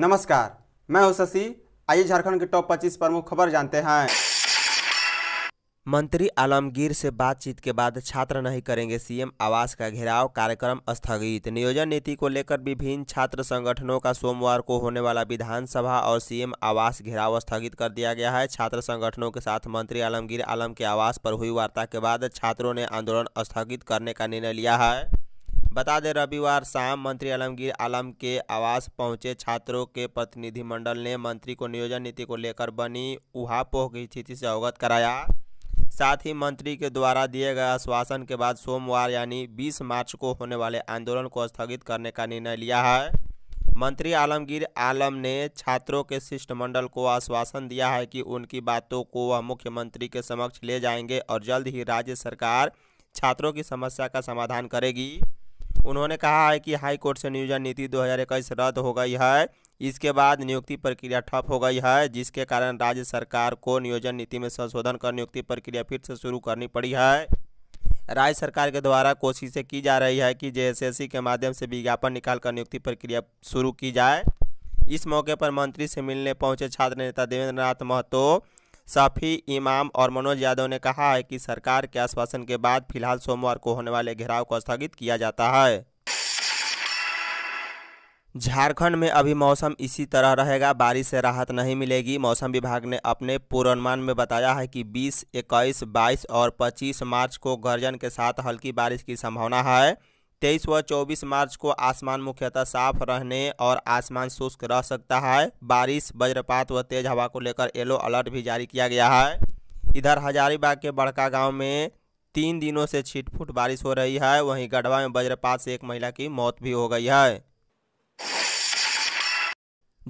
नमस्कार मैं हूं शशि आइए झारखंड के टॉप 25 प्रमुख खबर जानते हैं मंत्री आलमगीर से बातचीत के बाद छात्र नहीं करेंगे सीएम आवास का घेराव कार्यक्रम स्थगित नियोजन नीति को लेकर विभिन्न छात्र संगठनों का सोमवार को होने वाला विधानसभा और सीएम आवास घेराव स्थगित कर दिया गया है छात्र संगठनों के साथ मंत्री आलमगीर आलम के आवास पर हुई वार्ता के बाद छात्रों ने आंदोलन स्थगित करने का निर्णय लिया है बता दें रविवार शाम मंत्री आलमगीर आलम के आवास पहुंचे छात्रों के प्रतिनिधिमंडल ने मंत्री को नियोजन नीति को लेकर बनी उहापोह की स्थिति से अवगत कराया साथ ही मंत्री के द्वारा दिए गए आश्वासन के बाद सोमवार यानी 20 मार्च को होने वाले आंदोलन को स्थगित करने का निर्णय लिया है मंत्री आलमगीर आलम ने छात्रों के शिष्टमंडल को आश्वासन दिया है कि उनकी बातों को वह मुख्यमंत्री के समक्ष ले जाएंगे और जल्द ही राज्य सरकार छात्रों की समस्या का समाधान करेगी उन्होंने कहा है कि हाई कोर्ट से नियोजन नीति 2021 रद्द हो गई है इसके बाद नियुक्ति प्रक्रिया ठप हो गई है जिसके कारण राज्य सरकार को नियोजन नीति में संशोधन कर नियुक्ति प्रक्रिया फिर से शुरू करनी पड़ी है राज्य सरकार के द्वारा कोशिशें की जा रही है कि जे के माध्यम से विज्ञापन निकाल कर नियुक्ति प्रक्रिया शुरू की जाए इस मौके पर मंत्री से मिलने पहुंचे छात्र नेता देवेंद्र नाथ महतो सफ़ी इमाम और मनोज यादव ने कहा है कि सरकार के आश्वासन के बाद फिलहाल सोमवार को होने वाले घेराव को स्थगित किया जाता है झारखंड में अभी मौसम इसी तरह रहेगा बारिश से राहत नहीं मिलेगी मौसम विभाग ने अपने पूर्वानुमान में बताया है कि 20, 21, 22 और 25 मार्च को गर्जन के साथ हल्की बारिश की संभावना है तेईस व चौबीस मार्च को आसमान मुख्यतः साफ रहने और आसमान शुष्क रह सकता है बारिश वज्रपात व तेज हवा को लेकर येलो अलर्ट भी जारी किया गया है इधर हजारीबाग के बड़का गांव में तीन दिनों से छिटफुट बारिश हो रही है वहीं गढ़वा में वज्रपात से एक महिला की मौत भी हो गई है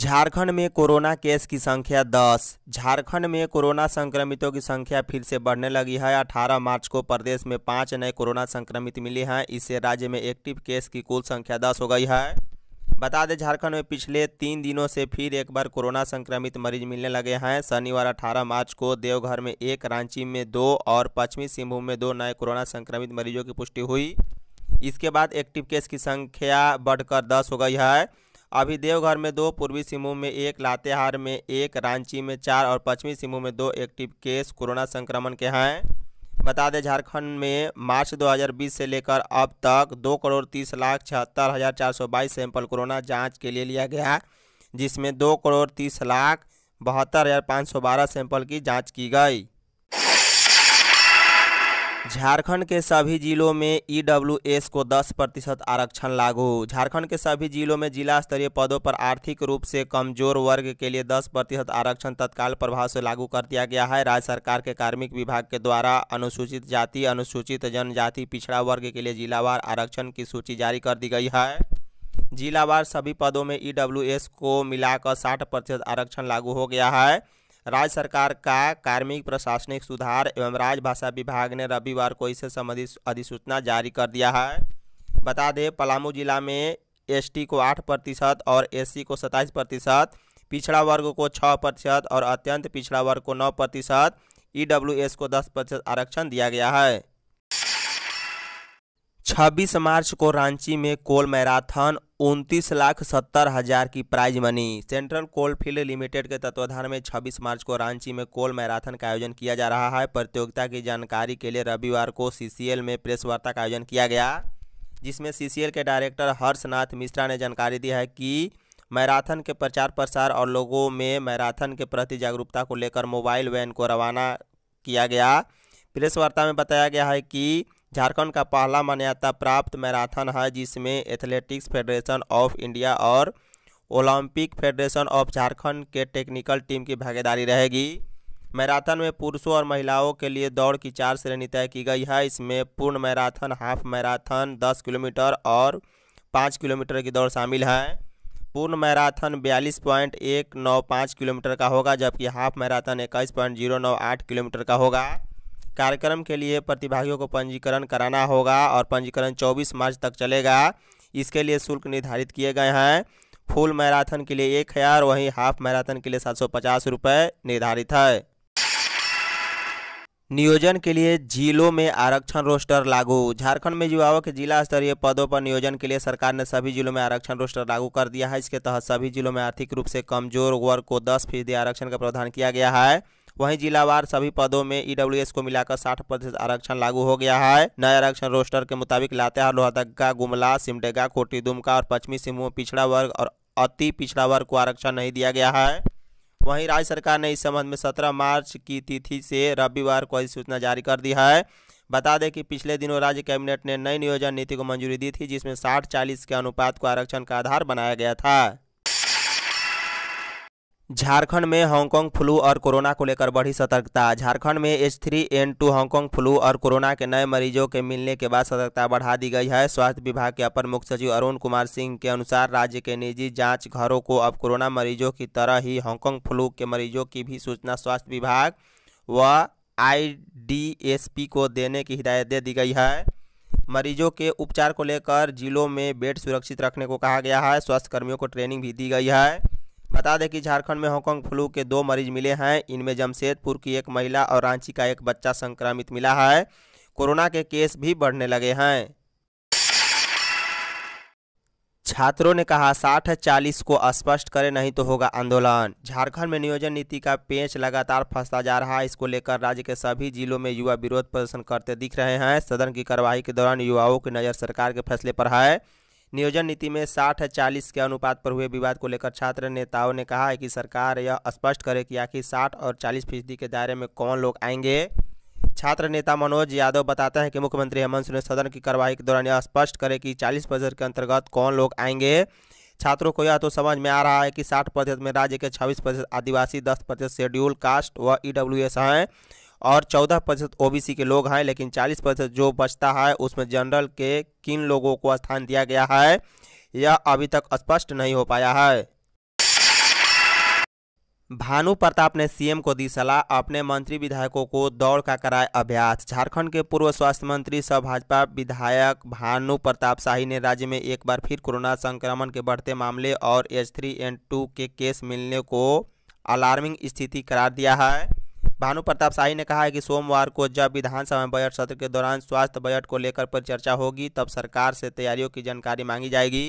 झारखंड में कोरोना केस की संख्या 10 झारखंड में कोरोना संक्रमितों की संख्या फिर से बढ़ने लगी है 18 मार्च को प्रदेश में पाँच नए कोरोना संक्रमित मिले हैं इससे राज्य में एक्टिव केस की कुल संख्या 10 हो गई है बता दें झारखंड में पिछले तीन दिनों से फिर एक बार कोरोना संक्रमित मरीज मिलने लगे हैं शनिवार अठारह मार्च को देवघर में एक रांची में दो और पश्चिमी सिंहभूम में दो नए कोरोना संक्रमित मरीजों की पुष्टि हुई इसके बाद एक्टिव केस की संख्या बढ़कर दस हो गई है अभी देवघर में दो पूर्वी सिंहभूम में एक लातेहार में एक रांची में चार और पश्चिमी सिंहभूम में दो एक्टिव केस कोरोना संक्रमण के हैं बता दें झारखंड में मार्च 2020 से लेकर अब तक दो करोड़ तीस लाख छिहत्तर हज़ार चार सौ बाईस सैंपल कोरोना जांच के लिए लिया गया जिसमें दो करोड़ तीस लाख बहत्तर हज़ार पाँच सौ बारह सैंपल की जांच की गई झारखंड के सभी जिलों में ईडब्ल्यूएस को 10 प्रतिशत आरक्षण लागू झारखंड के सभी जिलों में जिला स्तरीय पदों पर आर्थिक रूप से कमजोर वर्ग के लिए 10 प्रतिशत आरक्षण तत्काल प्रभाव से लागू कर दिया गया है राज्य सरकार के कार्मिक विभाग के द्वारा अनुसूचित जाति अनुसूचित जनजाति पिछड़ा वर्ग के लिए जिलावार आरक्षण की सूची जारी कर दी गई है जिलावार सभी पदों में ई को मिलाकर साठ प्रतिशत आरक्षण लागू हो गया है राज्य सरकार का कार्मिक प्रशासनिक सुधार एवं राजभाषा विभाग ने रविवार को इससे संबंधित अधिसूचना जारी कर दिया है बता दें पलामू जिला में एसटी को आठ प्रतिशत और एससी को सत्ताईस प्रतिशत पिछड़ा वर्ग को छः प्रतिशत और अत्यंत पिछड़ा वर्ग को नौ प्रतिशत ई को दस प्रतिशत आरक्षण दिया गया है छब्बीस मार्च को रांची में कोल मैराथन उनतीस लाख सत्तर हजार की prize money central coal field limited के तत्वाधान में 26 मार्च को रांची में कोल मैराथन का आयोजन किया जा रहा है प्रतियोगिता की जानकारी के लिए रविवार को सीसीएल में प्रेस वार्ता का आयोजन किया गया जिसमें सीसीएल के डायरेक्टर हर्षनाथ मिश्रा ने जानकारी दी है कि मैराथन के प्रचार प्रसार और लोगों में मैराथन के प्रति जागरूकता को लेकर मोबाइल वैन को रवाना किया गया प्रेस वार्ता में बताया गया है कि झारखंड का पहला मान्यता प्राप्त मैराथन है जिसमें एथलेटिक्स फेडरेशन ऑफ इंडिया और ओलंपिक फेडरेशन ऑफ झारखंड के टेक्निकल टीम की भागीदारी रहेगी मैराथन में पुरुषों और महिलाओं के लिए दौड़ की चार श्रेणी तय की गई है इसमें पूर्ण मैराथन हाफ मैराथन दस किलोमीटर और पाँच किलोमीटर की दौड़ शामिल है पूर्ण मैराथन बयालीस पॉइंट एक नौ पाँच किलोमीटर का होगा जबकि हाफ मैराथन इक्कीस पॉइंट जीरो नौ आठ किलोमीटर का होगा कार्यक्रम के लिए प्रतिभागियों को पंजीकरण कराना होगा और पंजीकरण 24 मार्च तक चलेगा इसके लिए शुल्क निर्धारित किए गए हैं फुल मैराथन के लिए एक हज़ार वहीं हाफ मैराथन के लिए सात सौ पचास निर्धारित है नियोजन के लिए जिलों में आरक्षण रोस्टर लागू झारखंड में युवाओं के जिला स्तरीय पदों पर नियोजन के लिए सरकार ने सभी जिलों में आरक्षण रोस्टर लागू कर दिया है इसके तहत सभी जिलों में आर्थिक रूप से कमजोर वर्ग को 10 फीसदी आरक्षण का प्रावधान किया गया है वहीं जिलावार सभी पदों में ईडब्ल्यूएस e को मिलाकर साठ प्रतिशत आरक्षण लागू हो गया है नए आरक्षण रोस्टर के मुताबिक लातेहार लोहदगा गुमला सिमडेगा कोटी दुमका और पश्चिमी सिंहभूम पिछड़ा वर्ग और अति पिछड़ा वर्ग को आरक्षण नहीं दिया गया है वहीं राज्य सरकार ने इस संबंध में सत्रह मार्च की तिथि से रविवार को अधिसूचना जारी कर दी है बता दें कि पिछले दिनों राज्य कैबिनेट ने नई नियोजन नीति को मंजूरी दी थी जिसमें साठ चालीस के अनुपात को आरक्षण का आधार बनाया गया था झारखंड में हांगकांग फ्लू और कोरोना को लेकर बढ़ी सतर्कता झारखंड में H three N two Hong फ्लू और कोरोना के नए मरीजों के मिलने के बाद सतर्कता बढ़ा दी गई है स्वास्थ्य विभाग के अपर मुख्य सचिव अरुण कुमार सिंह के अनुसार राज्य के निजी जांच घरों को अब कोरोना मरीजों की तरह ही हांगकांग फ्लू के मरीजों की भी सूचना स्वास्थ्य विभाग व आई को देने की हिदायत दे दी गई है मरीजों के उपचार को लेकर जिलों में बेड सुरक्षित रखने को कहा गया है स्वास्थ्यकर्मियों को ट्रेनिंग भी दी गई है बता दें कि झारखंड में हांगकांग फ्लू के दो मरीज मिले हैं इनमें जमशेदपुर की एक महिला और रांची का एक बच्चा संक्रमित मिला है कोरोना के केस भी बढ़ने लगे हैं छात्रों ने कहा साठ चालीस को स्पष्ट करें नहीं तो होगा आंदोलन झारखंड में नियोजन नीति का पेंच लगातार फंसता जा रहा है इसको लेकर राज्य के सभी जिलों में युवा विरोध प्रदर्शन करते दिख रहे हैं सदन की कार्यवाही के दौरान युवाओं की नज़र सरकार के फैसले पर है नियोजन नीति में साठ चालीस के अनुपात पर हुए विवाद को लेकर छात्र नेताओं ने कहा है कि सरकार यह स्पष्ट करे कि आखिर साठ और चालीस फीसदी के दायरे में कौन लोग आएंगे छात्र नेता मनोज यादव बताते हैं कि मुख्यमंत्री हेमंत सोरेन सदन की कार्यवाही के दौरान यह स्पष्ट करे कि 40 प्रतिशत के अंतर्गत कौन लोग आएंगे छात्रों को यह तो समझ में आ रहा है कि 60 प्रतिशत में राज्य के 26 प्रतिशत आदिवासी 10 प्रतिशत शेड्यूल कास्ट व ईडब्ल्यूएस हैं और चौदह प्रतिशत ओ के लोग हैं लेकिन चालीस प्रतिशत जो बचता है उसमें जनरल के किन लोगों को स्थान दिया गया है यह अभी तक स्पष्ट नहीं हो पाया है भानु प्रताप ने सीएम को दी सलाह अपने मंत्री विधायकों को दौड़ का कराए अभ्यास झारखंड के पूर्व स्वास्थ्य मंत्री सह भाजपा विधायक भानु प्रताप शाही ने राज्य में एक बार फिर कोरोना संक्रमण के बढ़ते मामले और एच थ्री एन टू के केस मिलने को अलार्मिंग स्थिति करार दिया है भानु प्रताप शाही ने कहा है कि सोमवार को जब विधानसभा बजट सत्र के दौरान स्वास्थ्य बजट को लेकर पर चर्चा होगी तब सरकार से तैयारियों की जानकारी मांगी जाएगी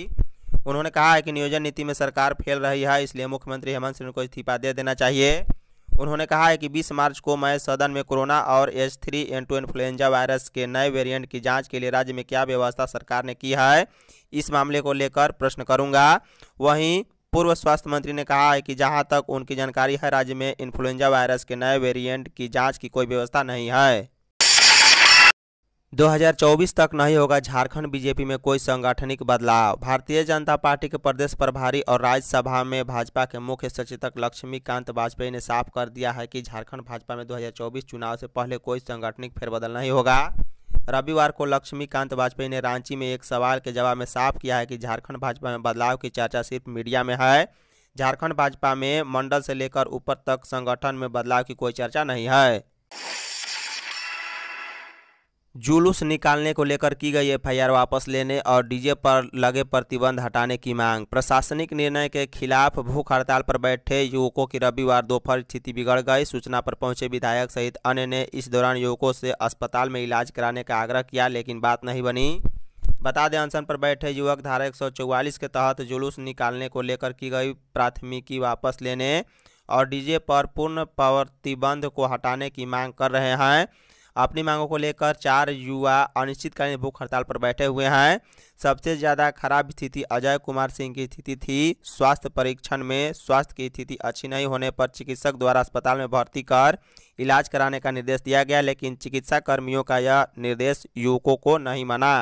उन्होंने कहा है कि नियोजन नीति में सरकार फेल रही है इसलिए मुख्यमंत्री हेमंत सोरेन को इस्तीफा दे देना चाहिए उन्होंने कहा है कि 20 मार्च को मैं सदन में कोरोना और H three N two influenza virus के नए वेरिएंट की जांच के लिए राज्य में क्या व्यवस्था सरकार ने की है इस मामले को लेकर प्रश्न करूंगा वहीं पूर्व स्वास्थ्य मंत्री ने कहा है कि जहां तक उनकी जानकारी है राज्य में इन्फ्लुएंजा वायरस के नए वेरिएंट की जांच की कोई व्यवस्था नहीं है 2024 तक नहीं होगा झारखंड बीजेपी में कोई सांगठनिक बदलाव भारतीय जनता पार्टी के प्रदेश प्रभारी और राज्यसभा में भाजपा के मुख्य सचेतक लक्ष्मीकांत वाजपेयी ने साफ कर दिया है कि झारखंड भाजपा में 2024 चुनाव से पहले कोई संगठनिक फेरबदल नहीं होगा रविवार को लक्ष्मीकांत वाजपेयी ने रांची में एक सवाल के जवाब में साफ किया है कि झारखंड भाजपा में बदलाव की चर्चा सिर्फ मीडिया में है झारखंड भाजपा में मंडल से लेकर ऊपर तक संगठन में बदलाव की कोई चर्चा नहीं है जुलूस निकालने को लेकर की गई एफआईआर वापस लेने और डीजे पर लगे प्रतिबंध हटाने की मांग प्रशासनिक निर्णय के खिलाफ भूख हड़ताल पर बैठे युवकों की रविवार दोपहर स्थिति बिगड़ गई सूचना पर पहुंचे विधायक सहित अन्य ने इस दौरान युवकों से अस्पताल में इलाज कराने का आग्रह किया लेकिन बात नहीं बनी बता दें अनशन पर बैठे युवक धारा एक के तहत जुलूस निकालने को लेकर की गई प्राथमिकी वापस लेने और डीजे पर पूर्ण प्रतिबंध को हटाने की मांग कर रहे हैं अपनी मांगों को लेकर चार युवा अनिश्चितकालीन भूख हड़ताल पर बैठे हुए हैं सबसे ज़्यादा खराब स्थिति अजय कुमार सिंह की स्थिति थी स्वास्थ्य परीक्षण में स्वास्थ्य की स्थिति अच्छी नहीं होने पर चिकित्सक द्वारा अस्पताल में भर्ती कर इलाज कराने का निर्देश दिया गया लेकिन चिकित्सा कर्मियों का यह निर्देश युवकों को नहीं माना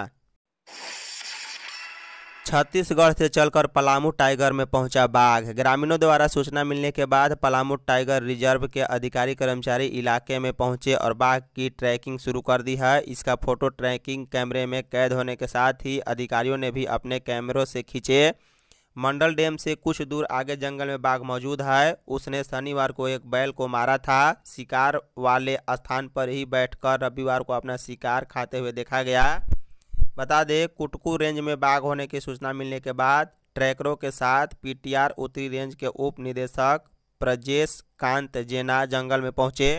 छत्तीसगढ़ से चलकर पलामू टाइगर में पहुंचा बाघ ग्रामीणों द्वारा सूचना मिलने के बाद पलामू टाइगर रिजर्व के अधिकारी कर्मचारी इलाके में पहुंचे और बाघ की ट्रैकिंग शुरू कर दी है इसका फोटो ट्रैकिंग कैमरे में कैद होने के साथ ही अधिकारियों ने भी अपने कैमरों से खींचे मंडल डैम से कुछ दूर आगे जंगल में बाघ मौजूद है उसने शनिवार को एक बैल को मारा था शिकार वाले स्थान पर ही बैठकर रविवार को अपना शिकार खाते हुए देखा गया बता दें कुटकू रेंज में बाघ होने की सूचना मिलने के बाद ट्रैकरों के साथ पीटीआर उत्तरी रेंज के उप निदेशक प्रजेश कांत जेना जंगल में पहुंचे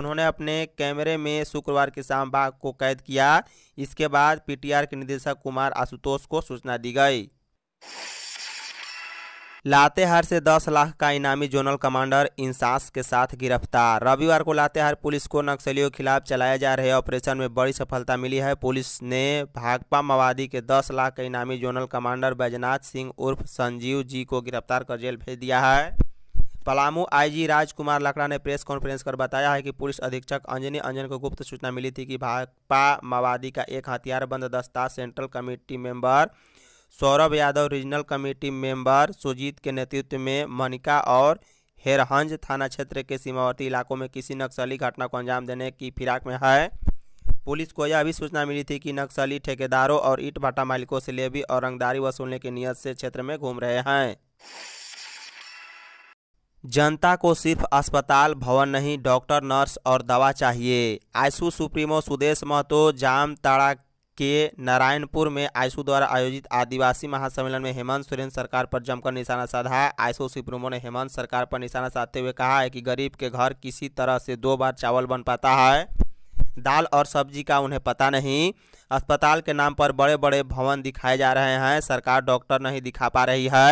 उन्होंने अपने कैमरे में शुक्रवार की शाम बाघ को कैद किया इसके बाद पीटीआर के निदेशक कुमार आशुतोष को सूचना दी गई लातेहार से 10 लाख का इनामी जोनल कमांडर इंसास के साथ गिरफ्तार रविवार को लातेहार पुलिस को नक्सलियों के खिलाफ चलाए जा रहे ऑपरेशन में बड़ी सफलता मिली है पुलिस ने भाकपा माओवादी के 10 लाख का इनामी जोनल कमांडर बैजनाथ सिंह उर्फ संजीव जी को गिरफ्तार कर जेल भेज दिया है पलामू आईजी राजकुमार लकड़ा ने प्रेस कॉन्फ्रेंस कर बताया है कि पुलिस अधीक्षक अंजनी अंजन को गुप्त सूचना मिली थी कि भाकपा माओवादी का एक हथियारबंद दस्ता central committee member Saurabh Yadav regional committee member Sujit के नेतृत्व में मनिका और हेरहंज थाना क्षेत्र के सीमावर्ती इलाकों में किसी नक्सली घटना को अंजाम देने की फिराक में है पुलिस को यह भी सूचना मिली थी कि नक्सली ठेकेदारों और ईट भाटा मालिकों से लेवी और रंगदारी वसूलने की नीयत से क्षेत्र में घूम रहे हैं जनता को सिर्फ अस्पताल भवन नहीं डॉक्टर नर्स और दवा चाहिए आईसू सुप्रीमो सुदेश महतो जामताड़ा के नारायणपुर में आयसू द्वारा आयोजित आदिवासी महासम्मेलन में हेमंत सोरेन सरकार पर जमकर निशाना साधा है आईसू सुप्रीमो ने हेमंत सरकार पर निशाना साधते हुए कहा है कि गरीब के घर किसी तरह से दो बार चावल बन पाता है दाल और सब्जी का उन्हें पता नहीं अस्पताल के नाम पर बड़े बड़े भवन दिखाए जा रहे हैं सरकार डॉक्टर नहीं दिखा पा रही है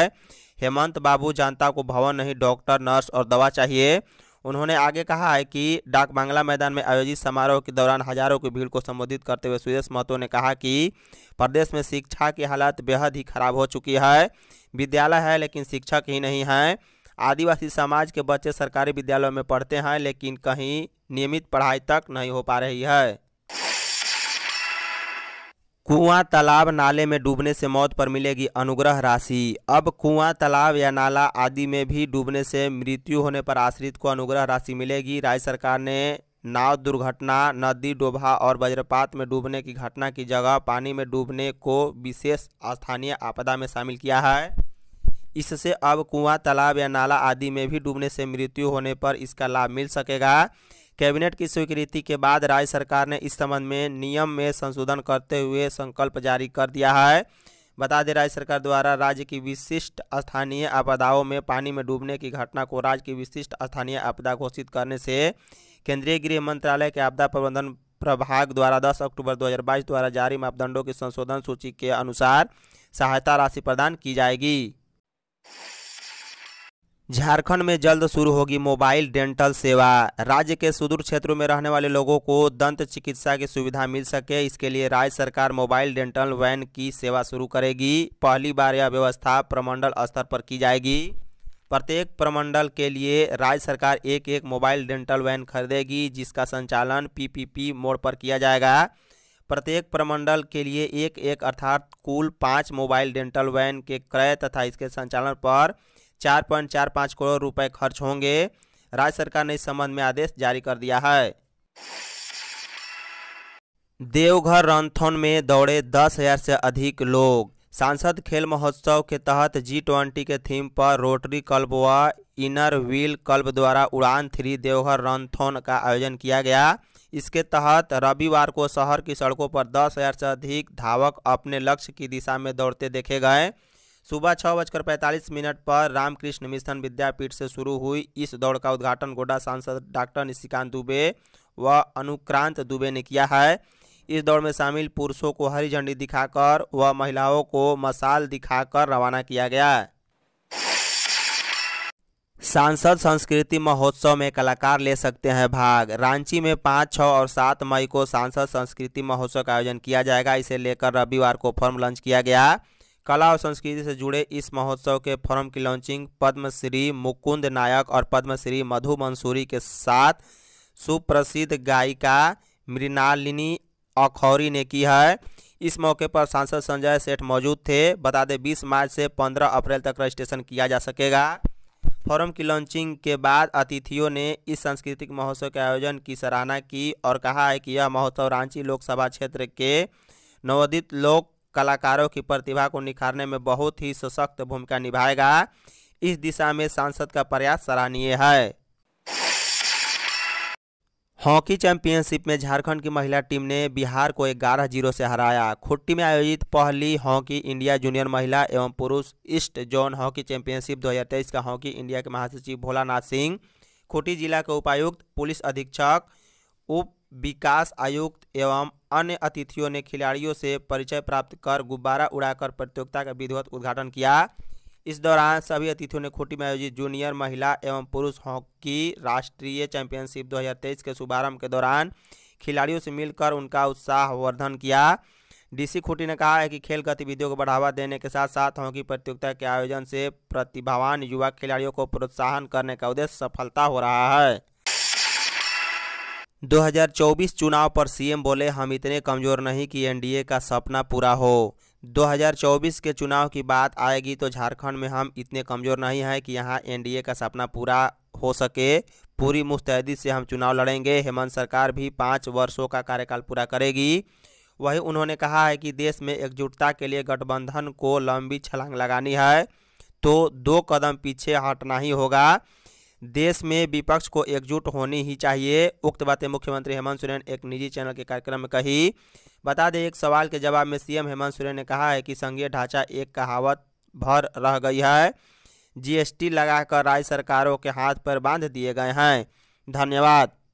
हेमंत बाबू जनता को भवन नहीं डॉक्टर नर्स और दवा चाहिए उन्होंने आगे कहा है कि डाक बांग्ला मैदान में आयोजित समारोह के दौरान हजारों की भीड़ को संबोधित करते हुए सुरेश महतो ने कहा कि प्रदेश में शिक्षा की हालत बेहद ही खराब हो चुकी है विद्यालय है लेकिन शिक्षक ही नहीं हैं आदिवासी समाज के बच्चे सरकारी विद्यालयों में पढ़ते हैं लेकिन कहीं नियमित पढ़ाई तक नहीं हो पा रही है कुआं तालाब नाले में डूबने से मौत पर मिलेगी अनुग्रह राशि अब कुआं तालाब या नाला आदि में भी डूबने से मृत्यु होने पर आश्रित को अनुग्रह राशि मिलेगी राज्य सरकार ने नाव दुर्घटना नदी डोभा और वज्रपात में डूबने की घटना की जगह पानी में डूबने को विशेष स्थानीय आपदा में शामिल किया है इससे अब कुआं तालाब या नाला आदि में भी डूबने से मृत्यु होने पर इसका लाभ मिल सकेगा कैबिनेट की स्वीकृति के बाद राज्य सरकार ने इस संबंध में नियम में संशोधन करते हुए संकल्प जारी कर दिया है बता दें राज्य सरकार द्वारा राज्य की विशिष्ट स्थानीय आपदाओं में पानी में डूबने की घटना को राज्य की विशिष्ट स्थानीय आपदा घोषित करने से केंद्रीय गृह मंत्रालय के आपदा प्रबंधन प्रभाग द्वारा 10 अक्टूबर 2022 द्वारा जारी मापदंडों की संशोधन सूची के अनुसार सहायता राशि प्रदान की जाएगी झारखंड में जल्द शुरू होगी मोबाइल डेंटल सेवा राज्य के सुदूर क्षेत्रों में रहने वाले लोगों को दंत चिकित्सा की सुविधा मिल सके इसके लिए राज्य सरकार मोबाइल डेंटल वैन की सेवा शुरू करेगी पहली बार यह व्यवस्था प्रमंडल स्तर पर की जाएगी प्रत्येक प्रमंडल के लिए राज्य सरकार एक एक मोबाइल डेंटल वैन खरीदेगी जिसका संचालन पीपीपी मोड पर किया जाएगा प्रत्येक प्रमंडल के लिए एक एक अर्थात कुल पाँच मोबाइल डेंटल वैन के क्रय तथा इसके संचालन पर चार पॉइंट चार पाँच करोड़ रुपए खर्च होंगे राज्य सरकार ने इस संबंध में आदेश जारी कर दिया है देवघर रनथौन में दौड़े दस हजार से अधिक लोग सांसद खेल महोत्सव के तहत जी ट्वेंटी के थीम पर रोटरी क्लब व इनर व्हील क्लब द्वारा उड़ान थ्री देवघर रनथौन का आयोजन किया गया इसके तहत रविवार को शहर की सड़कों पर दस हजार से अधिक धावक अपने लक्ष्य की दिशा में दौड़ते देखे गए सुबह छः बजकर पैंतालीस मिनट पर रामकृष्ण मिशन विद्यापीठ से शुरू हुई इस दौड़ का उद्घाटन गोड्डा सांसद डॉक्टर निशिकांत दुबे व अनुक्रांत दुबे ने किया है इस दौड़ में शामिल पुरुषों को हरी झंडी दिखाकर व महिलाओं को मसाल दिखाकर रवाना किया गया सांसद संस्कृति महोत्सव में कलाकार ले सकते हैं भाग रांची में पाँच छः और सात मई को सांसद संस्कृति महोत्सव का आयोजन किया जाएगा इसे लेकर रविवार को फॉर्म लॉन्च किया गया कला और संस्कृति से जुड़े इस महोत्सव के फॉर्म की लॉन्चिंग पद्मश्री मुकुंद नायक और पद्मश्री मधु मंसूरी के साथ सुप्रसिद्ध गायिका मृणालिनी अखौरी ने की है इस मौके पर सांसद संजय सेठ मौजूद थे बता दें बीस मार्च से पंद्रह अप्रैल तक रजिस्ट्रेशन किया जा सकेगा फोरम की लॉन्चिंग के बाद अतिथियों ने इस सांस्कृतिक महोत्सव के आयोजन की सराहना की और कहा है कि यह महोत्सव रांची लोकसभा क्षेत्र के नवोदित लोक कलाकारों की प्रतिभा को निखारने में बहुत ही सशक्त भूमिका निभाएगा इस दिशा में सांसद का प्रयास सराहनीय है हॉकी चैंपियनशिप में झारखंड की महिला टीम ने बिहार को ग्यारह जीरो से हराया खुट्टी में आयोजित पहली हॉकी इंडिया जूनियर महिला एवं पुरुष ईस्ट जोन हॉकी चैंपियनशिप 2023 का हॉकी इंडिया के महासचिव भोलानाथ सिंह खुट्टी जिला के उपायुक्त पुलिस अधीक्षक उप विकास आयुक्त एवं अन्य अतिथियों ने खिलाड़ियों से परिचय प्राप्त कर गुब्बारा उड़ाकर प्रतियोगिता का विधिवत उद्घाटन किया इस दौरान सभी अतिथियों ने खूंटी में आयोजित जूनियर महिला एवं पुरुष हॉकी राष्ट्रीय चैंपियनशिप 2023 के शुभारंभ के दौरान खिलाड़ियों से मिलकर उनका उत्साहवर्धन किया डीसी खूटी ने कहा है कि खेल गतिविधियों को बढ़ावा देने के साथ साथ हॉकी प्रतियोगिता के आयोजन से प्रतिभावान युवा खिलाड़ियों को प्रोत्साहन करने का उद्देश्य सफलता हो रहा है 2024 चुनाव पर सीएम बोले हम इतने कमज़ोर नहीं कि एनडीए का सपना पूरा हो 2024 के चुनाव की बात आएगी तो झारखंड में हम इतने कमज़ोर नहीं हैं कि यहाँ एनडीए का सपना पूरा हो सके पूरी मुस्तैदी से हम चुनाव लड़ेंगे हेमंत सरकार भी पाँच वर्षों का कार्यकाल पूरा करेगी वहीं उन्होंने कहा है कि देश में एकजुटता के लिए गठबंधन को लंबी छलांग लगानी है तो दो कदम पीछे हटना ही होगा देश में विपक्ष को एकजुट होनी ही चाहिए उक्त बातें मुख्यमंत्री हेमंत सोरेन एक निजी चैनल के कार्यक्रम में कही बता दें एक सवाल के जवाब में सीएम हेमंत सोरेन ने कहा है कि संघीय ढांचा एक कहावत भर रह गई है जीएसटी लगाकर राज्य सरकारों के हाथ पर बांध दिए गए हैं धन्यवाद